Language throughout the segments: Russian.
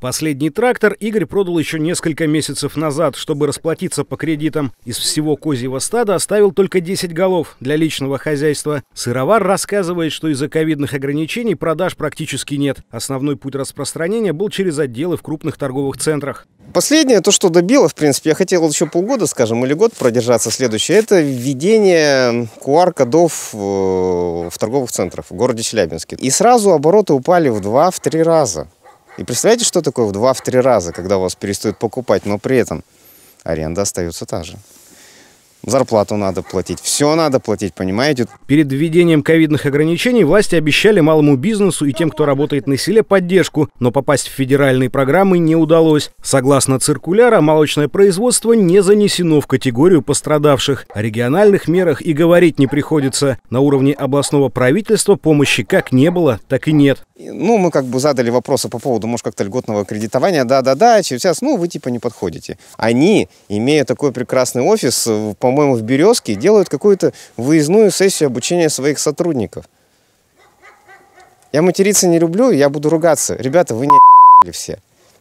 Последний трактор Игорь продал еще несколько месяцев назад. Чтобы расплатиться по кредитам из всего козьего стада, оставил только 10 голов для личного хозяйства. Сыровар рассказывает, что из-за ковидных ограничений продаж практически нет. Основной путь распространения был через отделы в крупных торговых центрах. Последнее, то, что добило, в принципе, я хотел еще полгода, скажем, или год продержаться следующее, это введение QR-кодов э, в торговых центрах в городе Челябинске. И сразу обороты упали в два, в три раза. И представляете, что такое в 2-3 раза, когда у вас перестают покупать, но при этом аренда остается та же. Зарплату надо платить, все надо платить, понимаете? Перед введением ковидных ограничений власти обещали малому бизнесу и тем, кто работает на селе, поддержку, но попасть в федеральные программы не удалось. Согласно циркуляра, молочное производство не занесено в категорию пострадавших. О региональных мерах и говорить не приходится. На уровне областного правительства помощи как не было, так и нет. Ну, мы как бы задали вопросы по поводу, может, как-то льготного кредитования, да-да-да, сейчас, ну, вы типа не подходите. Они, имея такой прекрасный офис, по э, по-моему, в Березке делают какую-то выездную сессию обучения своих сотрудников. Я материться не люблю, я буду ругаться. Ребята, вы не все.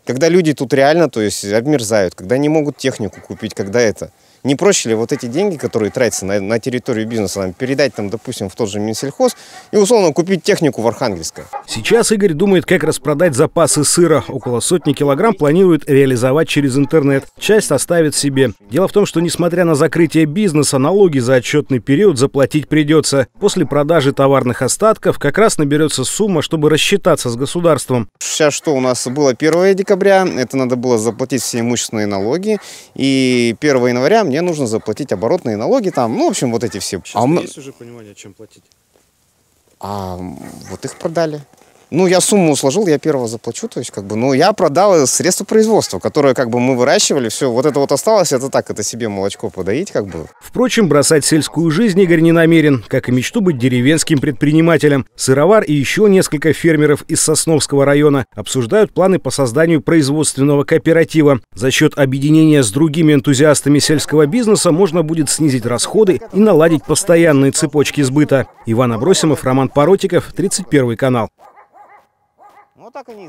Когда люди тут реально, то есть, обмерзают, когда не могут технику купить, когда это. Не проще ли вот эти деньги, которые тратятся на, на территорию бизнеса, там, передать, там, допустим, в тот же Минсельхоз и, условно, купить технику в Архангельске? Сейчас Игорь думает, как распродать запасы сыра. Около сотни килограмм планирует реализовать через интернет. Часть оставит себе. Дело в том, что, несмотря на закрытие бизнеса, налоги за отчетный период заплатить придется. После продажи товарных остатков как раз наберется сумма, чтобы рассчитаться с государством. Сейчас что у нас было 1 декабря? декабря, это надо было заплатить все имущественные налоги, и 1 января мне нужно заплатить оборотные налоги там, ну, в общем, вот эти все. А Сейчас а есть уже понимание, чем платить? А вот их продали. Ну, я сумму сложил, я первого заплачу, то есть, как бы, ну, я продал э, средства производства, которые, как бы, мы выращивали, все, вот это вот осталось, это так, это себе молочко подоить, как бы. Впрочем, бросать сельскую жизнь Игорь не намерен, как и мечту быть деревенским предпринимателем. Сыровар и еще несколько фермеров из Сосновского района обсуждают планы по созданию производственного кооператива. За счет объединения с другими энтузиастами сельского бизнеса можно будет снизить расходы и наладить постоянные цепочки сбыта. Иван Абросимов, Роман Поротиков, 31 канал. вот o tak oni